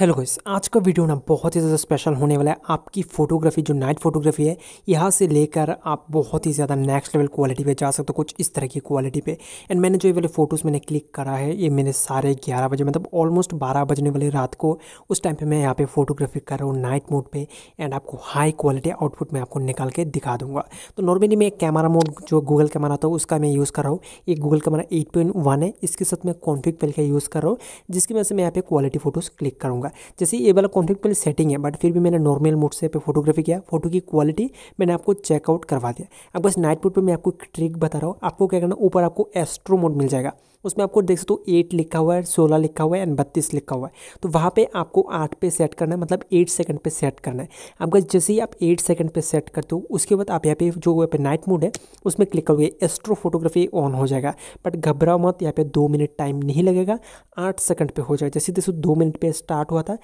hello guys आज का video ना बहुत ही ज़्यादा स्पेशल होने वाला है आपकी फ़ोटोग्राफी जो नाइट फोटोग्राफी है यहाँ से लेकर आप बहुत ही ज़्यादा नेक्स्ट लेवल क्वालिटी पे जा सकते हो कुछ इस तरह की क्वालिटी पे एंड मैंने जो ये वाले फ़ोटोज़ मैंने क्लिक करा है ये मैंने साढ़े ग्यारह बजे मतलब ऑलमोस्ट बारह बजने वाले रात को उस टाइम पर मैं यहाँ पर फोटोग्राफी कर रहा हूँ नाइट मोड पर एंड आपको हाई क्वालिटी आउटपुट मैं आपको निकाल के दिखा दूँगा तो नॉर्मली मैं कैमरा मोड जो गूगल कैमरा था है उसका मैं यूज़ कर रहा हूँ ये गूगल कैमरा एट है इसके साथ मैं कॉन्फिक पेल का यूज़ कर रहा हूँ जिसकी वजह से मैं यहाँ पर क्वालिटी फ़ोटोज़ क्लिक करूँगा होगा जैसे ये वाला कॉन्टेक्ट पहले सेटिंग है बट फिर भी मैंने नॉर्मल मोड से पे फोटोग्राफी किया फोटो की क्वालिटी मैंने आपको चेकआउट करवा दिया अब बस नाइट मोड पर मैं आपको ट्रिक बता रहा हूँ आपको क्या करना ऊपर आपको एस्ट्रो मोड मिल जाएगा उसमें आपको देख सकते हो एट लिखा हुआ है सोलह लिखा हुआ है एंड बत्तीस लिखा हुआ है तो वहाँ पे आपको आठ पे सेट करना है मतलब एट सेकंड पे सेट करना है आपका जैसे ही आप एट सेकंड पे सेट करते हो उसके बाद आप यहाँ पे जो यहाँ पे नाइट मोड है उसमें क्लिक करोगे एस्ट्रो फोटोग्राफी ऑन हो जाएगा बट घबराओ मत यहाँ पर दो मिनट टाइम नहीं लगेगा आठ सेकंड पर हो जाएगा जैसे जैसे दो मिनट पर स्टार्ट हुआ था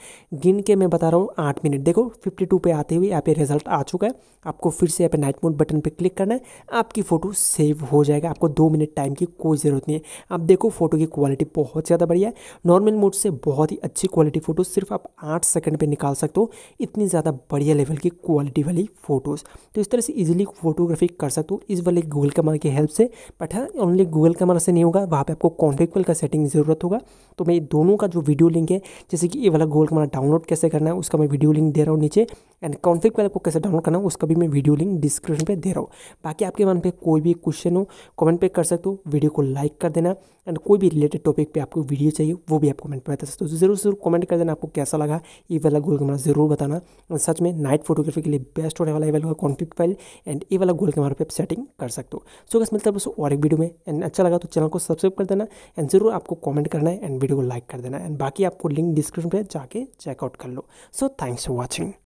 गिन के मैं बता रहा हूँ आठ मिनट देखो फिफ्टी टू पे आते हुए यहाँ पे रिजल्ट आ चुका है आपको फिर से यहाँ पे नाइट मोड बटन पर क्लिक करना है आपकी फ़ोटो सेव हो जाएगा आपको दो मिनट टाइम की कोई ज़रूरत नहीं है आप देखो फोटो की क्वालिटी बहुत ज़्यादा बढ़िया है नॉर्मल मोड से बहुत ही अच्छी क्वालिटी फ़ोटो सिर्फ आप आठ सेकंड पे निकाल सकते हो इतनी ज़्यादा बढ़िया लेवल की क्वालिटी वाली फ़ोटोज़ तो इस तरह से इजीली फोटोग्राफी कर सकते हो इस वाले गूगल कैमरा की हेल्प से बट हाँ ओनली गूगल कैमरा से नहीं होगा वहाँ पर आपको कॉन्ट्रेक्वल का सेटिंग ज़रूरत होगा तो मैं दोनों का जो वीडियो लिंक है जैसे कि ये वाला गूगल कैमरा डाउनलोड कैसे करना है उसका मैं वीडियो लिंक दे रहा हूँ नीचे एंड कॉन्फ्लिक्ट वाले को कैसे डाउनलोड करना उसका भी मैं वीडियो लिंक डिस्क्रिप्शन पे दे रहा हूँ बाकी आपके मन पे कोई भी क्वेश्चन हो कमेंट पे कर सकते हो वीडियो को लाइक कर देना एंड कोई भी रिलेटेड टॉपिक पे आपको वीडियो चाहिए वो भी आप कमेंट पर बता सकते हो जरूर जरूर कमेंट कर देना आपको कैसा लगा ये वाला गोल कैमरा जरूर बताना सच में नाइट फोटोग्राफी के लिए बेस्ट होने वाला ये वाला कॉन्फ्लिक्ट फाइल एंड ये वाला गोल कैमरा पे आप सेटिंग कर सकते हो सो बस मिलता है बस और एक वीडियो में एंड अच्छा लगा तो चैनल को सब्सक्राइब कर देना एंड जरूर आपको कॉमेंट करना है एंड वीडियो को लाइक कर देना एंड बाकी आपको लिंक डिस्क्रिप्शन पर जाके चेकआउट कर लो सो थैंक्स फॉर वॉचिंग